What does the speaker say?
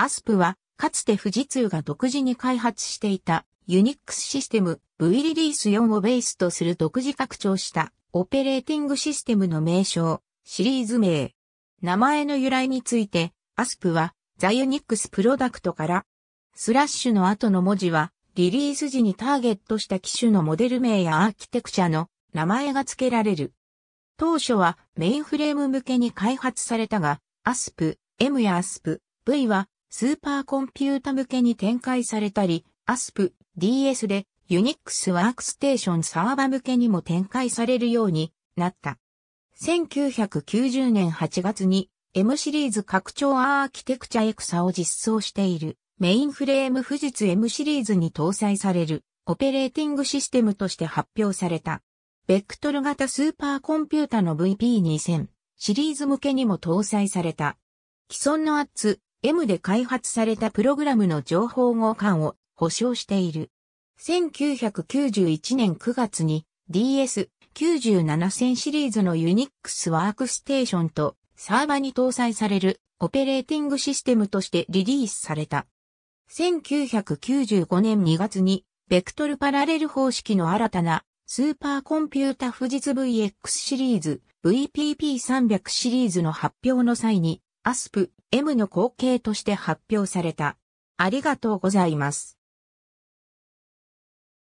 アスプは、かつて富士通が独自に開発していた、ユニックスシステム V リリース4をベースとする独自拡張したオペレーティングシステムの名称、シリーズ名。名前の由来について、アスプはザユニックスプロダクトから、スラッシュの後の文字はリリース時にターゲットした機種のモデル名やアーキテクチャの名前が付けられる。当初はメインフレーム向けに開発されたが、アスプ、M やアスプ、V はスーパーコンピュータ向けに展開されたり、ASP、DS で Unix ワークステーションサーバ向けにも展開されるようになった。1990年8月に M シリーズ拡張アーキテクチャエクサを実装しているメインフレーム富士通 M シリーズに搭載されるオペレーティングシステムとして発表された。ベクトル型スーパーコンピュータの VP2000 シリーズ向けにも搭載された。既存のアッツ、M で開発されたプログラムの情報互換を保証している。1991年9月に DS97000 シリーズの Unix ワークステーションとサーバに搭載されるオペレーティングシステムとしてリリースされた。1995年2月にベクトルパラレル方式の新たなスーパーコンピュータ富士通 VX シリーズ VPP300 シリーズの発表の際にアスプ M の後継として発表された。ありがとうございます。